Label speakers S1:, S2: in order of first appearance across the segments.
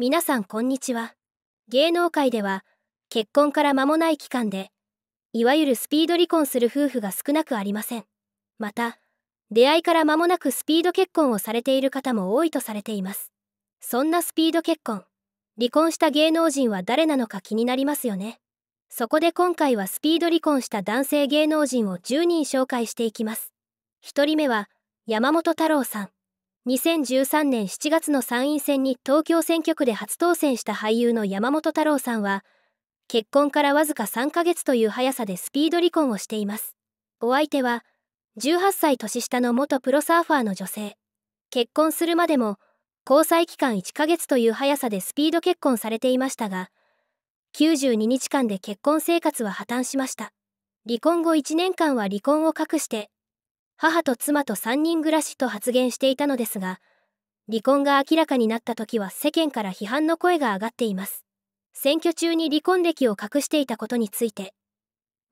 S1: 皆さんこんにちは芸能界では結婚から間もない期間でいわゆるスピード離婚する夫婦が少なくありませんまた出会いから間もなくスピード結婚をされている方も多いとされていますそんなスピード結婚離婚した芸能人は誰なのか気になりますよねそこで今回はスピード離婚した男性芸能人を10人紹介していきます1人目は山本太郎さん2013年7月の参院選に東京選挙区で初当選した俳優の山本太郎さんは、結婚からわずか3ヶ月という速さでスピード離婚をしています。お相手は、18歳年下の元プロサーファーの女性。結婚するまでも、交際期間1ヶ月という速さでスピード結婚されていましたが、92日間で結婚生活は破綻しました。離婚後1年間は離婚を隠して、母と妻と3人暮らしと発言していたのですが、離婚が明らかになった時は世間から批判の声が上がっています。選挙中に離婚歴を隠していたことについて、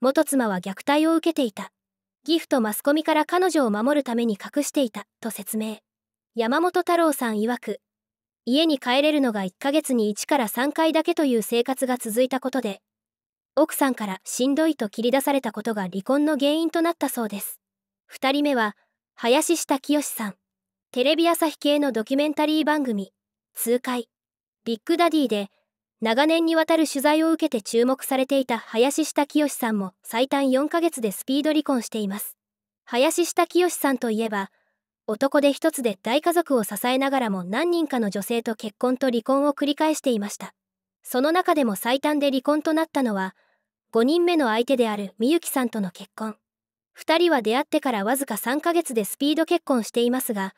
S1: 元妻は虐待を受けていた。義父とマスコミから彼女を守るために隠していた、と説明。山本太郎さん曰く、家に帰れるのが1ヶ月に1から3回だけという生活が続いたことで、奥さんからしんどいと切り出されたことが離婚の原因となったそうです。2人目は林下清さんテレビ朝日系のドキュメンタリー番組「痛快ビッグダディ」で長年にわたる取材を受けて注目されていた林下清さんも最短4ヶ月でスピード離婚しています林下清さんといえば男で一つで大家族を支えながらも何人かの女性と結婚と離婚を繰り返していましたその中でも最短で離婚となったのは5人目の相手であるみゆきさんとの結婚2人は出会ってからわずか3ヶ月でスピード結婚していますが、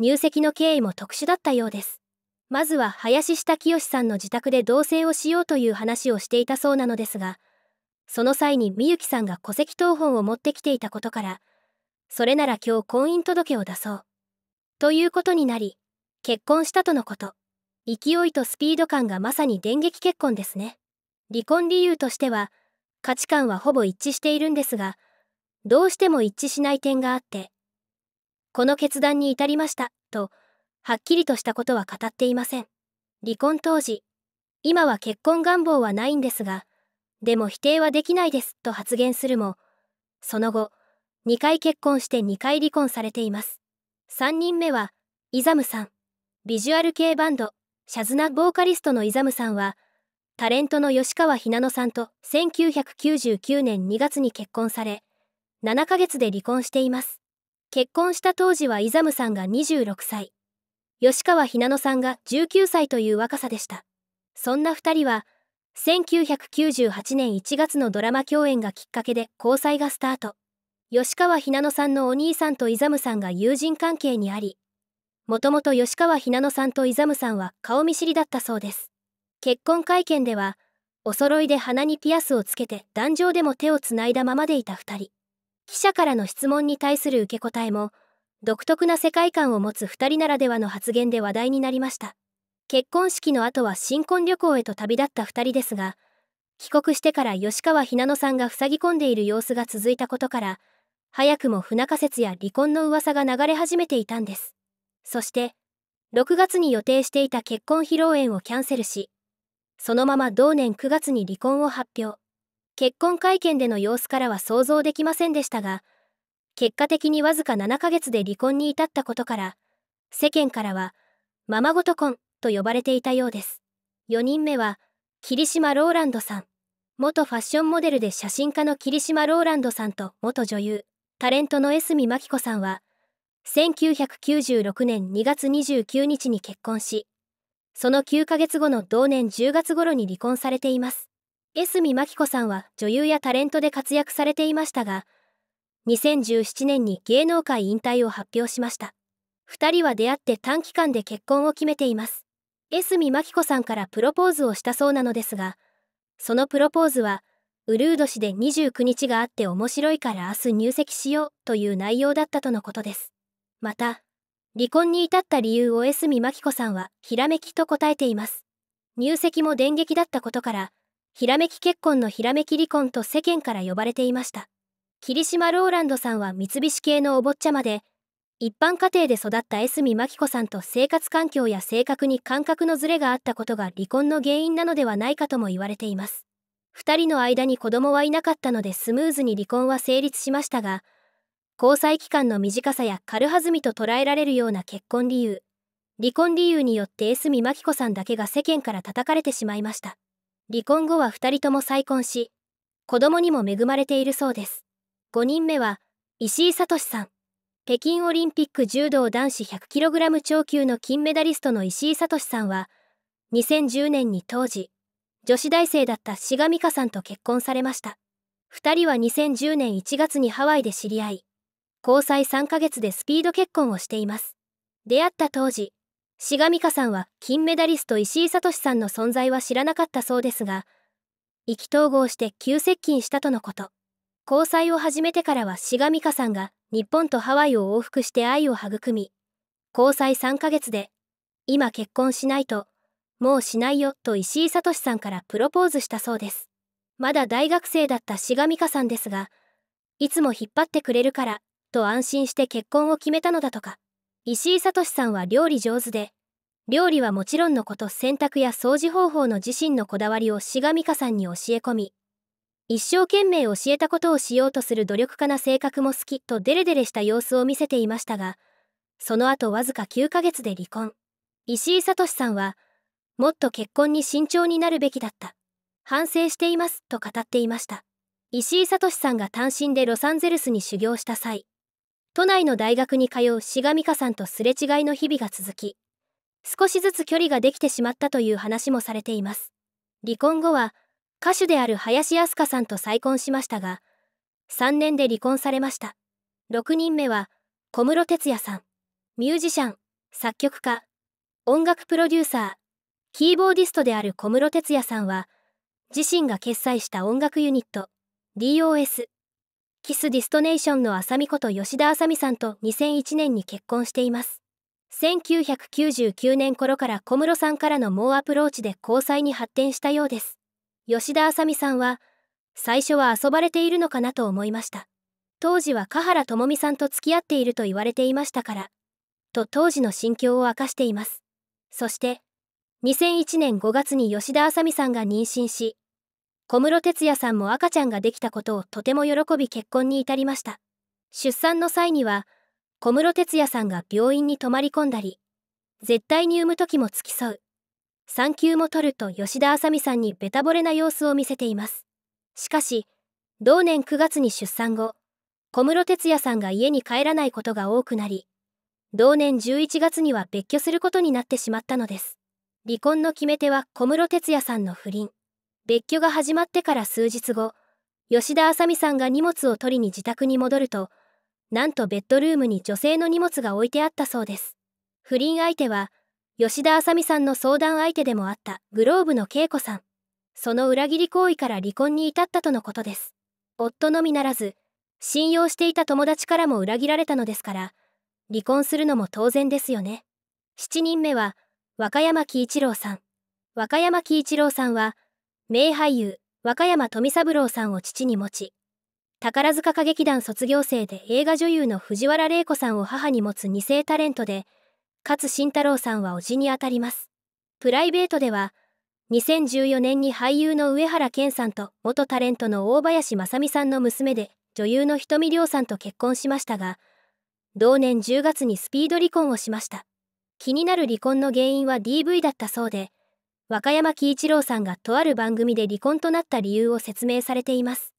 S1: 入籍の経緯も特殊だったようです。まずは林下清さんの自宅で同棲をしようという話をしていたそうなのですが、その際にみゆきさんが戸籍謄本を持ってきていたことから、それなら今日婚姻届を出そう。ということになり、結婚したとのこと。勢いとスピード感がまさに電撃結婚ですね。離婚理由としては、価値観はほぼ一致しているんですが、どうしても一致しない点があって、この決断に至りましたと、はっきりとしたことは語っていません。離婚当時、今は結婚願望はないんですが、でも否定はできないですと発言するも、その後、2回結婚して2回離婚されています。3人目は、イザムさん。ビジュアル系バンド、シャズナボーカリストのイザムさんは、タレントの吉川ひなのさんと1999年2月に結婚され、7ヶ月で離婚しています。結婚した当時はイザムさんが26歳、吉川ひなのさんが19歳という若さでした。そんな2人は、1998年1月のドラマ共演がきっかけで交際がスタート。吉川ひなのさんのお兄さんとイザムさんが友人関係にあり、もともと吉川ひなのさんとイザムさんは顔見知りだったそうです。結婚会見では、お揃いで鼻にピアスをつけて壇上でも手をつないだままでいた2人。記者からの質問に対する受け答えも独特な世界観を持つ2人ならではの発言で話題になりました結婚式の後は新婚旅行へと旅立った2人ですが帰国してから吉川ひなのさんが塞ぎ込んでいる様子が続いたことから早くも不仲説や離婚の噂が流れ始めていたんですそして6月に予定していた結婚披露宴をキャンセルしそのまま同年9月に離婚を発表結婚会見での様子からは想像できませんでしたが、結果的にわずか7ヶ月で離婚に至ったことから、世間からは、ママごと婚と呼ばれていたようです。4人目は、霧島ローランドさん。元ファッションモデルで写真家の霧島ローランドさんと元女優、タレントの江角真紀子さんは、1996年2月29日に結婚し、その9ヶ月後の同年10月頃に離婚されています。江角真紀子さんは女優やタレントで活躍されていましたが、2017年に芸能界引退を発表しました。2人は出会って短期間で結婚を決めています。江角真紀子さんからプロポーズをしたそうなのですが、そのプロポーズは、ウルード氏で29日があって面白いから明日入籍しようという内容だったとのことです。また、離婚に至った理由を江角真紀子さんは、ひらめきと答えています。入籍も電撃だったことから、ひらめき結婚のひらめき離婚と世間から呼ばれていました霧島ローランドさんは三菱系のお坊ちゃまで一般家庭で育った江角真紀子さんと生活環境や性格に感覚のズレがあったことが離婚の原因なのではないかとも言われています2人の間に子供はいなかったのでスムーズに離婚は成立しましたが交際期間の短さや軽はずみと捉えられるような結婚理由離婚理由によって江角真紀子さんだけが世間から叩かれてしまいました離婚後は2人とも再婚し、子供にも恵まれているそうです。5人目は、石井聡さん。北京オリンピック柔道男子 100kg 超級の金メダリストの石井聡さんは、2010年に当時、女子大生だった志賀美香さんと結婚されました。2人は2010年1月にハワイで知り合い、交際3ヶ月でスピード結婚をしています。出会った当時、志賀美香さんは金メダリスト石井聡さんの存在は知らなかったそうですが意気投合して急接近したとのこと交際を始めてからは志賀美香さんが日本とハワイを往復して愛を育み交際3ヶ月で今結婚しないともうしないよと石井聡さんからプロポーズしたそうですまだ大学生だった志賀美香さんですがいつも引っ張ってくれるからと安心して結婚を決めたのだとか石井聡さんは料理上手で料理はもちろんのこと洗濯や掃除方法の自身のこだわりを志賀美香さんに教え込み一生懸命教えたことをしようとする努力家な性格も好きとデレデレした様子を見せていましたがその後わずか9ヶ月で離婚石井聡さんはもっと結婚に慎重になるべきだった反省していますと語っていました石井聡さんが単身でロサンゼルスに修行した際都内の大学に通う志賀美香さんとすれ違いの日々が続き少しずつ距離ができてしまったという話もされています離婚後は歌手である林飛鳥さんと再婚しましたが3年で離婚されました6人目は小室哲哉さんミュージシャン作曲家音楽プロデューサーキーボーディストである小室哲哉さんは自身が決裁した音楽ユニット DOS キスディストネーションの浅見こと吉田浅見さんと2001年に結婚しています。1999年頃から小室さんからの猛アプローチで交際に発展したようです。吉田浅見さんは、最初は遊ばれているのかなと思いました。当時は香原智美さんと付き合っていると言われていましたから、と当時の心境を明かしています。そして、2001年5月に吉田麻美さんが妊娠し、小室哲哉さんも赤ちゃんができたことをとても喜び結婚に至りました出産の際には小室哲哉さんが病院に泊まり込んだり絶対に産む時も付き添う産休も取ると吉田あさみさんにベタぼれな様子を見せていますしかし同年9月に出産後小室哲哉さんが家に帰らないことが多くなり同年11月には別居することになってしまったのです離婚の決め手は小室哲哉さんの不倫別居が始まってから数日後、吉田麻美さんが荷物を取りに自宅に戻ると、なんとベッドルームに女性の荷物が置いてあったそうです。不倫相手は、吉田麻美さんの相談相手でもあったグローブの恵子さん。その裏切り行為から離婚に至ったとのことです。夫のみならず、信用していた友達からも裏切られたのですから、離婚するのも当然ですよね。7人目は、和歌山喜一郎さん。和歌山喜一郎さんは、名俳優和歌山富三郎さんを父に持ち宝塚歌劇団卒業生で映画女優の藤原玲子さんを母に持つ二世タレントで勝慎太郎さんは叔父にあたりますプライベートでは2014年に俳優の上原健さんと元タレントの大林正美さんの娘で女優の瞳涼さんと結婚しましたが同年10月にスピード離婚をしました気になる離婚の原因は DV だったそうで歌山喜一郎さんがとある番組で離婚となった理由を説明されています。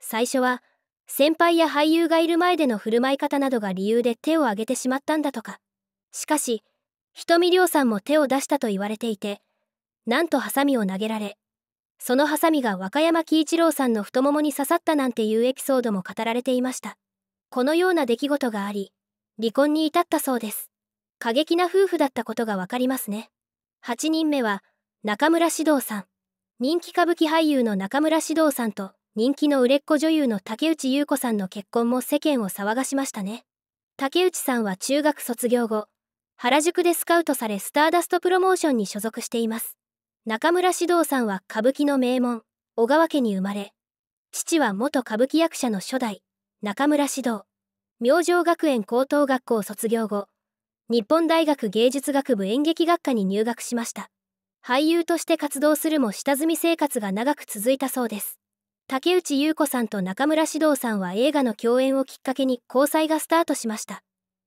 S1: 最初は、先輩や俳優がいる前での振る舞い方などが理由で手を挙げてしまったんだとか。しかし、瞳亮さんも手を出したと言われていて、なんとハサミを投げられ、そのハサミが和歌山喜一郎さんの太ももに刺さったなんていうエピソードも語られていました。このような出来事があり、離婚に至ったそうです。過激な夫婦だったことがわかりますね。8人目は、中村獅童さん人気歌舞伎俳優の中村獅童さんと人気の売れっ子女優の竹内優子さんの結婚も世間を騒がしましたね竹内さんは中学卒業後原宿でスカウトされスターダストプロモーションに所属しています中村獅童さんは歌舞伎の名門小川家に生まれ父は元歌舞伎役者の初代中村獅童明星学園高等学校卒業後日本大学芸術学部演劇学科に入学しました俳優として活動するも下積み生活が長く続いたそうです竹内優子さんと中村獅童さんは映画の共演をきっかけに交際がスタートしました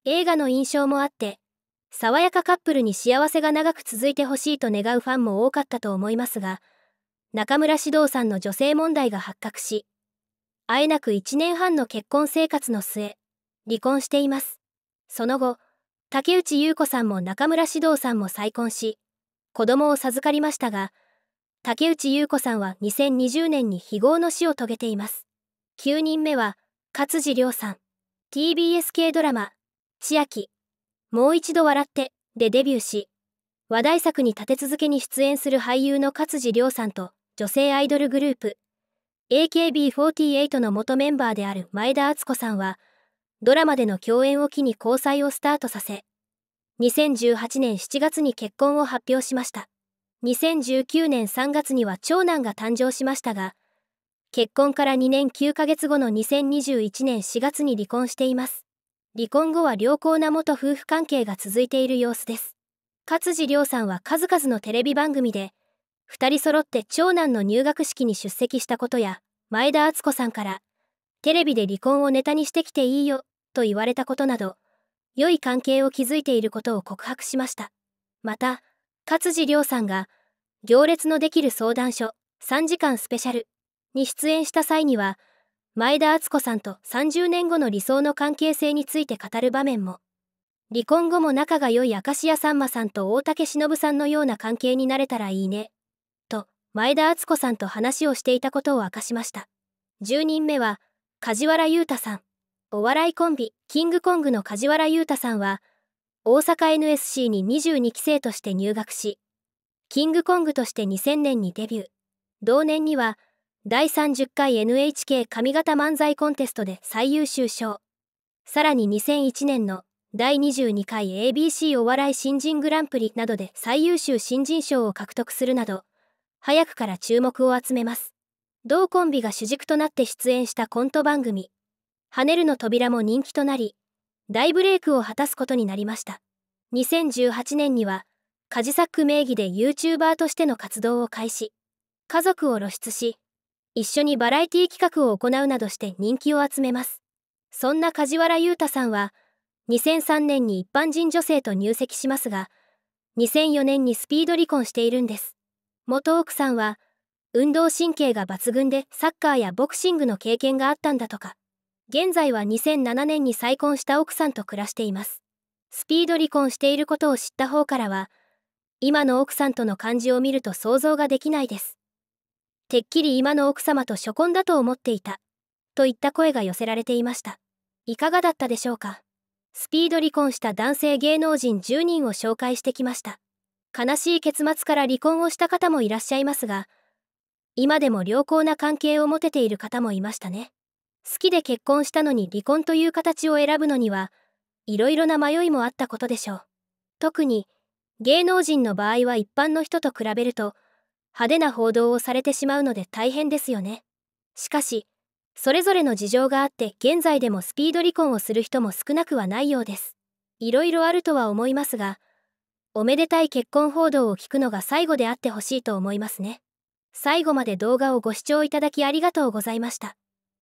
S1: 映画の印象もあって爽やかカップルに幸せが長く続いてほしいと願うファンも多かったと思いますが中村獅童さんの女性問題が発覚しあえなく1年半の結婚生活の末離婚していますその後竹内優子さんも中村獅童さんも再婚し子供を授かりましたが、竹内優子さんは2020年に非業の死を遂げています。9人目は、勝地涼さん。TBS 系ドラマ、千秋、もう一度笑って、でデビューし、話題作に立て続けに出演する俳優の勝地涼さんと女性アイドルグループ、AKB48 の元メンバーである前田敦子さんは、ドラマでの共演を機に交際をスタートさせ、2018年7月に結婚を発表しました2019年3月には長男が誕生しましたが結婚から2年9ヶ月後の2021年4月に離婚しています離婚後は良好な元夫婦関係が続いている様子です勝地涼さんは数々のテレビ番組で2人揃って長男の入学式に出席したことや前田敦子さんからテレビで離婚をネタにしてきていいよと言われたことなど良い関係を築いていることを告白しました。また、勝地涼さんが、行列のできる相談所3時間スペシャルに出演した際には、前田敦子さんと30年後の理想の関係性について語る場面も、離婚後も仲が良い明石家さんまさんと大竹しのぶさんのような関係になれたらいいね、と前田敦子さんと話をしていたことを明かしました。10人目は、梶原裕太さん、お笑いコンビ、キングコングの梶原裕太さんは、大阪 NSC に22期生として入学し、キングコングとして2000年にデビュー。同年には、第30回 NHK 上方漫才コンテストで最優秀賞。さらに2001年の第22回 ABC お笑い新人グランプリなどで最優秀新人賞を獲得するなど、早くから注目を集めます。同コンビが主軸となって出演したコント番組、跳ねるの扉も人気となり、大ブレイクを果たすことになりました。2018年には、カジサック名義で YouTuber としての活動を開始、家族を露出し、一緒にバラエティ企画を行うなどして人気を集めます。そんな梶原裕太さんは、2003年に一般人女性と入籍しますが、2004年にスピード離婚しているんです。元奥さんは、運動神経が抜群でサッカーやボクシングの経験があったんだとか。現在は2007年に再婚した奥さんと暮らしていますスピード離婚していることを知った方からは今の奥さんとの感じを見ると想像ができないですてっきり今の奥様と初婚だと思っていたといった声が寄せられていましたいかがだったでしょうかスピード離婚した男性芸能人10人を紹介してきました悲しい結末から離婚をした方もいらっしゃいますが今でも良好な関係を持てている方もいましたね好きで結婚したのに離婚という形を選ぶのにはいろいろな迷いもあったことでしょう特に芸能人の場合は一般の人と比べると派手な報道をされてしまうので大変ですよねしかしそれぞれの事情があって現在でもスピード離婚をする人も少なくはないようですいろいろあるとは思いますがおめでたい結婚報道を聞くのが最後であってほしいと思いますね最後まで動画をご視聴いただきありがとうございました